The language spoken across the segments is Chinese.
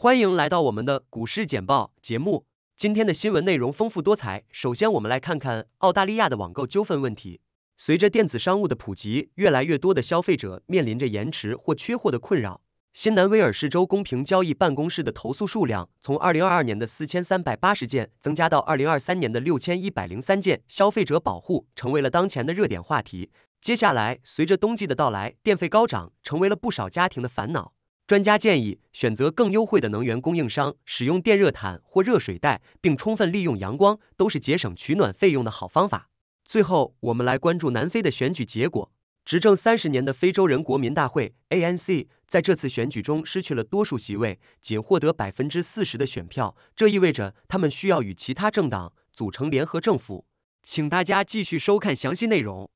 欢迎来到我们的股市简报节目。今天的新闻内容丰富多彩。首先，我们来看看澳大利亚的网购纠纷问题。随着电子商务的普及，越来越多的消费者面临着延迟或缺货的困扰。新南威尔士州公平交易办公室的投诉数量从二零二二年的四千三百八十件增加到二零二三年的六千一百零三件。消费者保护成为了当前的热点话题。接下来，随着冬季的到来，电费高涨成为了不少家庭的烦恼。专家建议选择更优惠的能源供应商，使用电热毯或热水袋，并充分利用阳光，都是节省取暖费用的好方法。最后，我们来关注南非的选举结果。执政三十年的非洲人国民大会 （ANC） 在这次选举中失去了多数席位，仅获得百分之四十的选票，这意味着他们需要与其他政党组成联合政府。请大家继续收看详细内容。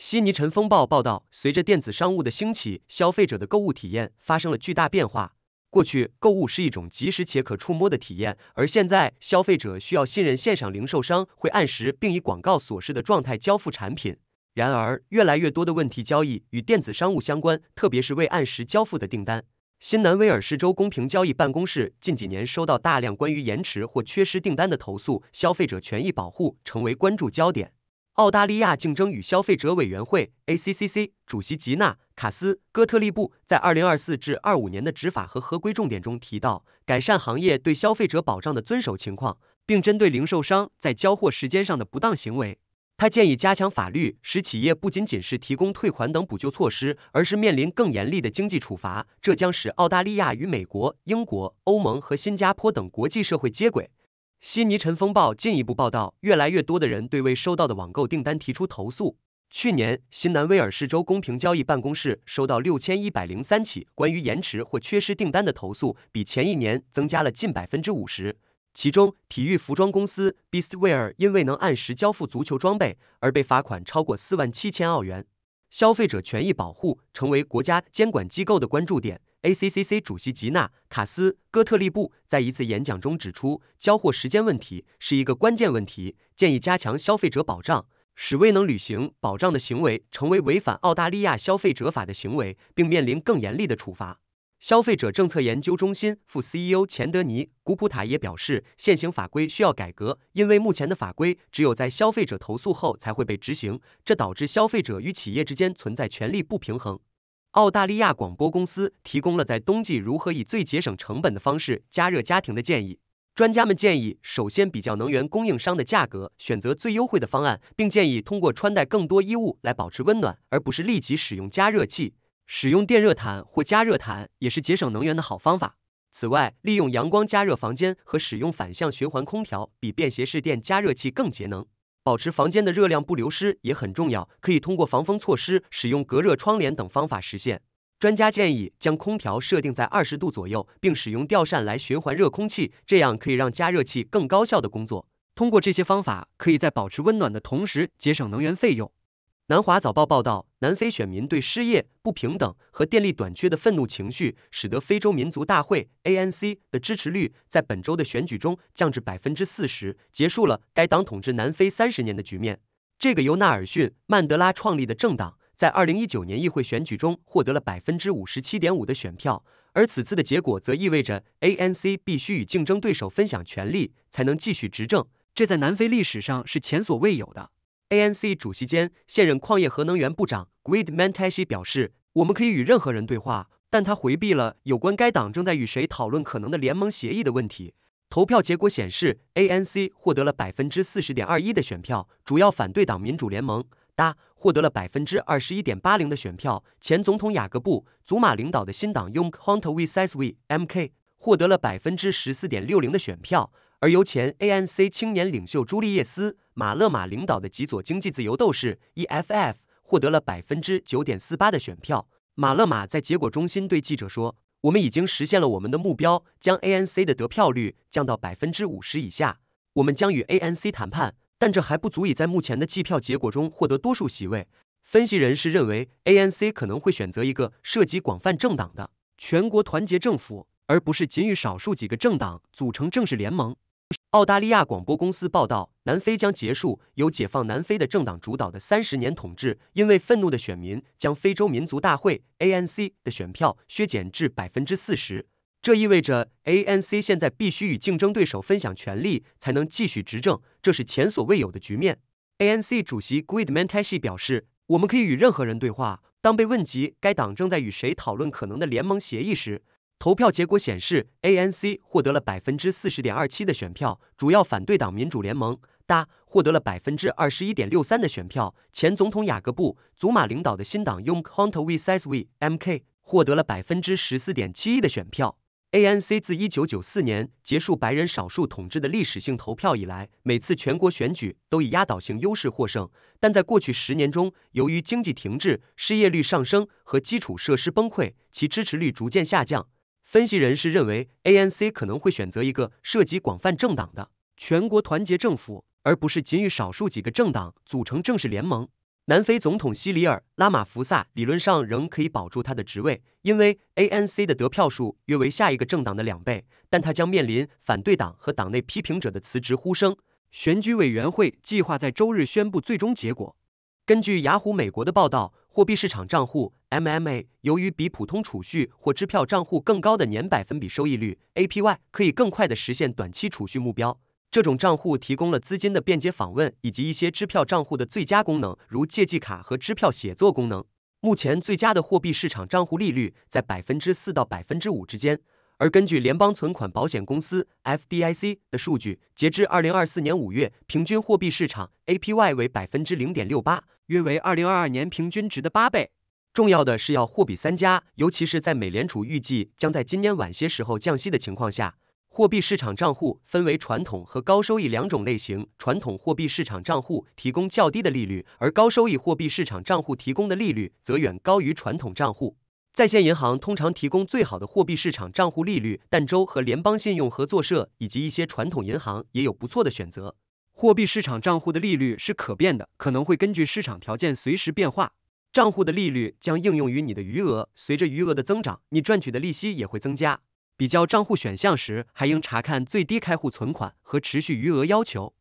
悉尼晨风暴报道，随着电子商务的兴起，消费者的购物体验发生了巨大变化。过去，购物是一种即时且可触摸的体验，而现在，消费者需要信任线上零售商会按时并以广告所示的状态交付产品。然而，越来越多的问题交易与电子商务相关，特别是未按时交付的订单。新南威尔士州公平交易办公室近几年收到大量关于延迟或缺失订单的投诉，消费者权益保护成为关注焦点。澳大利亚竞争与消费者委员会 （ACCC） 主席吉娜·卡斯·戈特利布在2024至25年的执法和合规重点中提到，改善行业对消费者保障的遵守情况，并针对零售商在交货时间上的不当行为。他建议加强法律，使企业不仅仅是提供退款等补救措施，而是面临更严厉的经济处罚。这将使澳大利亚与美国、英国、欧盟和新加坡等国际社会接轨。悉尼晨风暴进一步报道，越来越多的人对未收到的网购订单提出投诉。去年，新南威尔士州公平交易办公室收到六千一百零三起关于延迟或缺失订单的投诉，比前一年增加了近百分之五十。其中，体育服装公司 b e a s t w r a r 因未能按时交付足球装备而被罚款超过四万七千澳元。消费者权益保护成为国家监管机构的关注点。ACC C 主席吉纳卡斯·哥特利布在一次演讲中指出，交货时间问题是一个关键问题，建议加强消费者保障，使未能履行保障的行为成为违反澳大利亚消费者法的行为，并面临更严厉的处罚。消费者政策研究中心副 CEO 钱德尼·古普塔也表示，现行法规需要改革，因为目前的法规只有在消费者投诉后才会被执行，这导致消费者与企业之间存在权力不平衡。澳大利亚广播公司提供了在冬季如何以最节省成本的方式加热家庭的建议。专家们建议，首先比较能源供应商的价格，选择最优惠的方案，并建议通过穿戴更多衣物来保持温暖，而不是立即使用加热器。使用电热毯或加热毯也是节省能源的好方法。此外，利用阳光加热房间和使用反向循环空调比便携式电加热器更节能。保持房间的热量不流失也很重要，可以通过防风措施、使用隔热窗帘等方法实现。专家建议将空调设定在二十度左右，并使用吊扇来循环热空气，这样可以让加热器更高效的工作。通过这些方法，可以在保持温暖的同时节省能源费用。南华早报报道，南非选民对失业、不平等和电力短缺的愤怒情绪，使得非洲民族大会 （ANC） 的支持率在本周的选举中降至百分之四十，结束了该党统治南非三十年的局面。这个由纳尔逊·曼德拉创立的政党，在二零一九年议会选举中获得了百分之五十七点五的选票，而此次的结果则意味着 ANC 必须与竞争对手分享权力，才能继续执政，这在南非历史上是前所未有的。ANC 主席兼现任矿业和能源部长 g r e d e Mantashe 表示：“我们可以与任何人对话。”但他回避了有关该党正在与谁讨论可能的联盟协议的问题。投票结果显示，ANC 获得了百分之四十点二一的选票，主要反对党民主联盟 （DA） 获得了百分之二十一点八零的选票，前总统雅各布·祖马领导的新党 （Umkhonto y w s i s w e MK） 获得了百分之十四点六零的选票。而由前 ANC 青年领袖朱利叶斯·马勒马领导的极左经济自由斗士 EFF 获得了百分之九点四八的选票。马勒马在结果中心对记者说：“我们已经实现了我们的目标，将 ANC 的得票率降到百分之五十以下。我们将与 ANC 谈判，但这还不足以在目前的计票结果中获得多数席位。”分析人士认为，ANC 可能会选择一个涉及广泛政党的全国团结政府，而不是仅与少数几个政党组成正式联盟。澳大利亚广播公司报道，南非将结束由解放南非的政党主导的三十年统治，因为愤怒的选民将非洲民族大会 （ANC） 的选票削减至百分之四十。这意味着 ANC 现在必须与竞争对手分享权力才能继续执政，这是前所未有的局面。ANC 主席 g u e d e Mantashe 表示：“我们可以与任何人对话。”当被问及该党正在与谁讨论可能的联盟协议时，投票结果显示，ANC 获得了百分之四十点二七的选票，主要反对党民主联盟大获得了百分之二十一点六三的选票，前总统雅各布·祖马领导的新党 y 用 Conte v i s a s w e MK 获得了百分之十四点七一的选票。ANC 自一九九四年结束白人少数统治的历史性投票以来，每次全国选举都以压倒性优势获胜，但在过去十年中，由于经济停滞、失业率上升和基础设施崩溃，其支持率逐渐下降。分析人士认为，ANC 可能会选择一个涉及广泛政党的全国团结政府，而不是仅与少数几个政党组成正式联盟。南非总统西里尔·拉马福萨理论上仍可以保住他的职位，因为 ANC 的得票数约为下一个政党的两倍，但他将面临反对党和党内批评者的辞职呼声。选举委员会计划在周日宣布最终结果。根据雅虎美国的报道。货币市场账户 （MMA） 由于比普通储蓄或支票账户更高的年百分比收益率 （APY），可以更快地实现短期储蓄目标。这种账户提供了资金的便捷访问，以及一些支票账户的最佳功能，如借记卡和支票写作功能。目前，最佳的货币市场账户利率在百分之四到百分之五之间。而根据联邦存款保险公司 （FDIC） 的数据，截至二零二四年五月，平均货币市场 （APY） 为百分之零点六八，约为二零二二年平均值的八倍。重要的是要货比三家，尤其是在美联储预计将在今年晚些时候降息的情况下。货币市场账户分为传统和高收益两种类型。传统货币市场账户提供较低的利率，而高收益货币市场账户提供的利率则远高于传统账户。在线银行通常提供最好的货币市场账户利率，但州和联邦信用合作社以及一些传统银行也有不错的选择。货币市场账户的利率是可变的，可能会根据市场条件随时变化。账户的利率将应用于你的余额，随着余额的增长，你赚取的利息也会增加。比较账户选项时，还应查看最低开户存款和持续余额要求。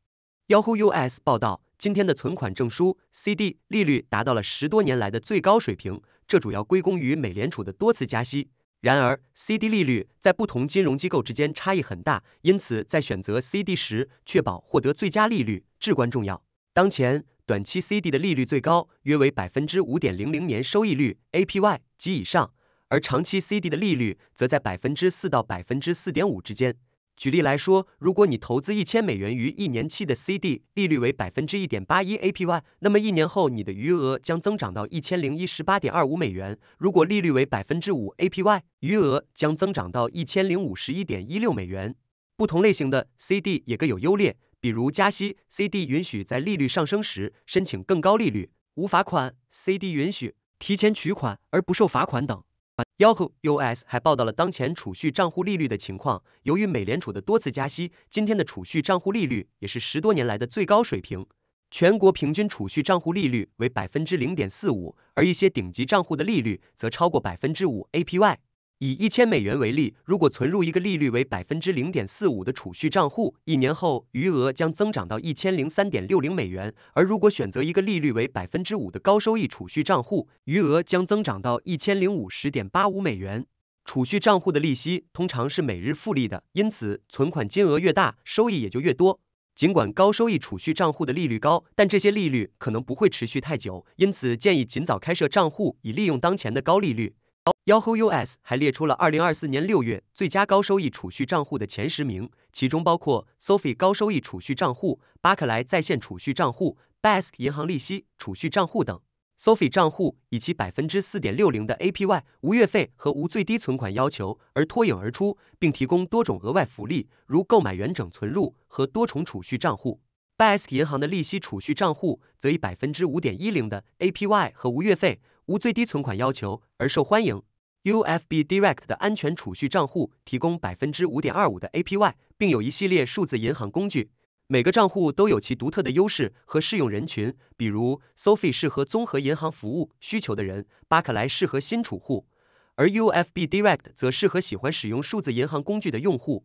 Yahoo US 报道，今天的存款证书 （CD） 利率达到了十多年来的最高水平。这主要归功于美联储的多次加息。然而，CD 利率在不同金融机构之间差异很大，因此在选择 CD 时，确保获得最佳利率至关重要。当前，短期 CD 的利率最高约为百分之五点零零年收益率 APY 及以上，而长期 CD 的利率则在百分之四到百分之四点五之间。举例来说，如果你投资一千美元于一年期的 CD，利率为百分之一点八一 APY，那么一年后你的余额将增长到一千零一十八点二五美元。如果利率为百分之五 APY，余额将增长到一千零五十一点一六美元。不同类型的 CD 也各有优劣，比如加息 CD 允许在利率上升时申请更高利率，无罚款 CD 允许提前取款而不受罚款等。Yahoo US 还报道了当前储蓄账户利率的情况。由于美联储的多次加息，今天的储蓄账户利率也是十多年来的最高水平。全国平均储蓄账户利率为百分之零点四五，而一些顶级账户的利率则超过百分之五 APY。以一千美元为例，如果存入一个利率为百分之零点四五的储蓄账户，一年后余额将增长到一千零三点六零美元；而如果选择一个利率为百分之五的高收益储蓄账户，余额将增长到一千零五十点八五美元。储蓄账户的利息通常是每日复利的，因此存款金额越大，收益也就越多。尽管高收益储蓄账户的利率高，但这些利率可能不会持续太久，因此建议尽早开设账户，以利用当前的高利率。Yahoo US 还列出了二零二四年六月最佳高收益储蓄账户的前十名，其中包括 Sophie 高收益储蓄账户、巴克莱在线储蓄账户、b a s k 银行利息储蓄账户等。Sophie 账户以其百分之四点六零的 APY、无月费和无最低存款要求而脱颖而出，并提供多种额外福利，如购买元整存入和多重储蓄账户。b a s k 银行的利息储蓄账户则以百分之五点一零的 APY 和无月费、无最低存款要求而受欢迎。UFB Direct 的安全储蓄账户提供百分之五点二五的 APY，并有一系列数字银行工具。每个账户都有其独特的优势和适用人群，比如 Sophie 适合综合银行服务需求的人，巴克莱适合新储户，而 UFB Direct 则适合喜欢使用数字银行工具的用户。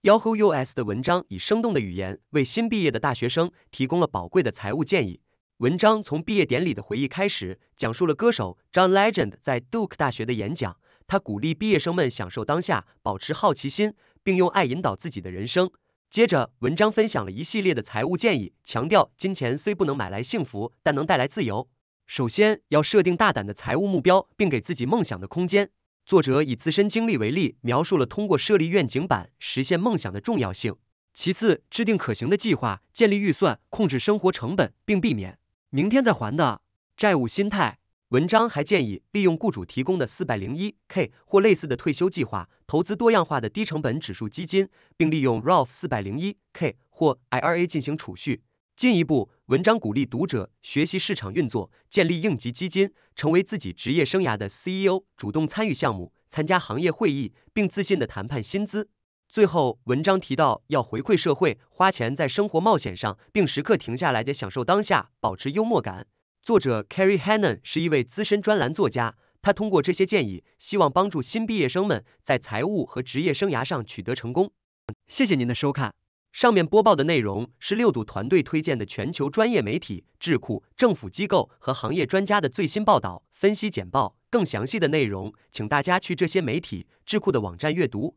Yahoo US 的文章以生动的语言为新毕业的大学生提供了宝贵的财务建议。文章从毕业典礼的回忆开始，讲述了歌手 John Legend 在 Duke 大学的演讲。他鼓励毕业生们享受当下，保持好奇心，并用爱引导自己的人生。接着，文章分享了一系列的财务建议，强调金钱虽不能买来幸福，但能带来自由。首先，要设定大胆的财务目标，并给自己梦想的空间。作者以自身经历为例，描述了通过设立愿景板实现梦想的重要性。其次，制定可行的计划，建立预算，控制生活成本，并避免。明天再还的债务心态。文章还建议利用雇主提供的四百零一 k 或类似的退休计划，投资多样化的低成本指数基金，并利用 Roth 四百零一 k 或 IRA 进行储蓄。进一步，文章鼓励读者学习市场运作，建立应急基金，成为自己职业生涯的 CEO，主动参与项目，参加行业会议，并自信地谈判薪资。最后，文章提到要回馈社会，花钱在生活冒险上，并时刻停下来，得享受当下，保持幽默感。作者 Carrie Hannon 是一位资深专栏作家，他通过这些建议，希望帮助新毕业生们在财务和职业生涯上取得成功。谢谢您的收看。上面播报的内容是六度团队推荐的全球专业媒体、智库、政府机构和行业专家的最新报道、分析简报。更详细的内容，请大家去这些媒体、智库的网站阅读。